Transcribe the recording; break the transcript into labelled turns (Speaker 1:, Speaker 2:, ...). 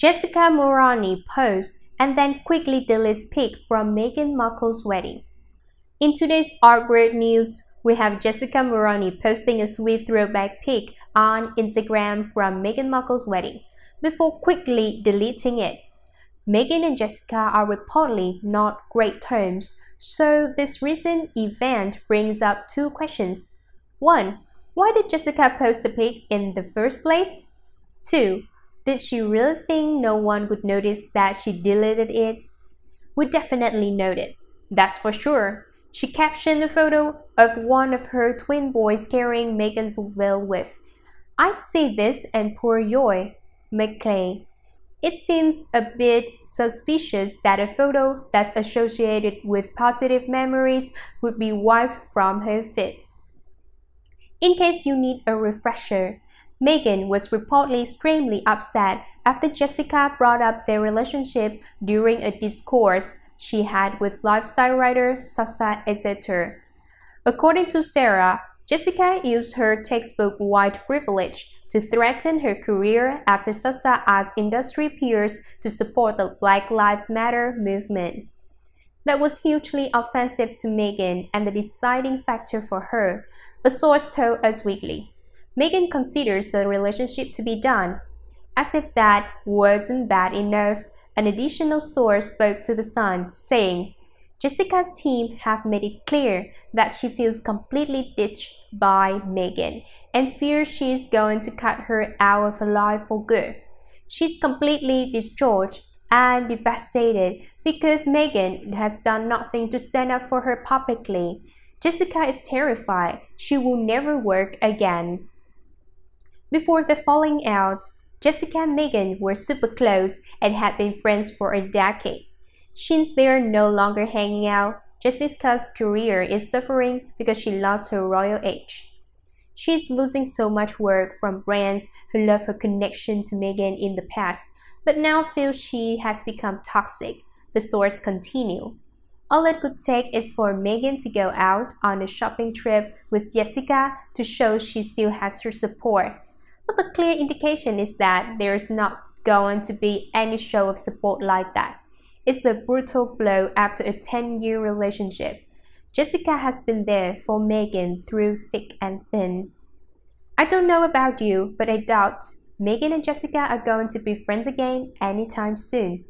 Speaker 1: Jessica Morani posts and then quickly deletes pic from Meghan Markle's wedding. In today's awkward news, we have Jessica Moroni posting a sweet throwback pic on Instagram from Meghan Markle's wedding before quickly deleting it. Meghan and Jessica are reportedly not great terms, so this recent event brings up two questions. 1. Why did Jessica post the pic in the first place? 2. Did she really think no one would notice that she deleted it? We definitely noticed, that's for sure. She captioned the photo of one of her twin boys carrying Megan's veil with, I see this and poor Joy, McClay. It seems a bit suspicious that a photo that's associated with positive memories would be wiped from her feed. In case you need a refresher, Meghan was reportedly extremely upset after Jessica brought up their relationship during a discourse she had with lifestyle writer Sasa Exeter. According to Sarah, Jessica used her textbook white privilege to threaten her career after Sasa asked industry peers to support the Black Lives Matter movement. That was hugely offensive to Megan and the deciding factor for her, a source told Us Weekly. Megan considers the relationship to be done. As if that wasn't bad enough, an additional source spoke to The Sun, saying, Jessica's team have made it clear that she feels completely ditched by Megan and fears she's going to cut her out of her life for good. She's completely distraught and devastated because Megan has done nothing to stand up for her publicly. Jessica is terrified she will never work again before the falling out, Jessica and Megan were super close and had been friends for a decade. Since they are no longer hanging out, Jessica's career is suffering because she lost her royal age. She is losing so much work from brands who love her connection to Megan in the past, but now feel she has become toxic. The source continue. All it could take is for Megan to go out on a shopping trip with Jessica to show she still has her support but the clear indication is that there is not going to be any show of support like that. It's a brutal blow after a 10 year relationship. Jessica has been there for Megan through thick and thin. I don't know about you, but I doubt Megan and Jessica are going to be friends again anytime soon.